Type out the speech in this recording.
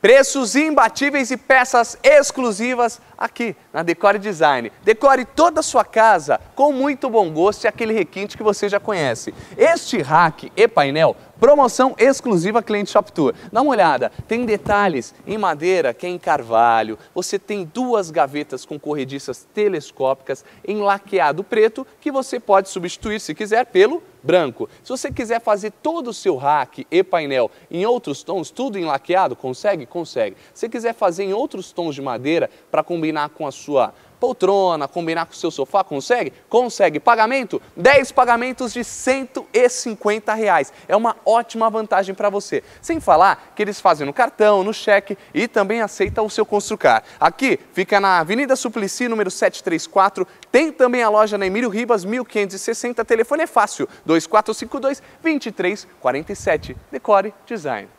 Preços imbatíveis e peças exclusivas aqui na Decore Design. Decore toda a sua casa com muito bom gosto e aquele requinte que você já conhece. Este rack e painel Promoção exclusiva Cliente Shop Tour. Dá uma olhada, tem detalhes em madeira que é em carvalho. Você tem duas gavetas com corrediças telescópicas em laqueado preto que você pode substituir, se quiser, pelo branco. Se você quiser fazer todo o seu rack e painel em outros tons, tudo em laqueado, consegue? Consegue. Se quiser fazer em outros tons de madeira para combinar com a sua poltrona, combinar com o seu sofá, consegue? Consegue. Pagamento? 10 pagamentos de 150 reais. É uma ótima vantagem para você. Sem falar que eles fazem no cartão, no cheque e também aceita o seu Construcar. Aqui fica na Avenida Suplicy, número 734. Tem também a loja na Emílio Ribas, 1560. Telefone é fácil, 2452-2347. Decore Design.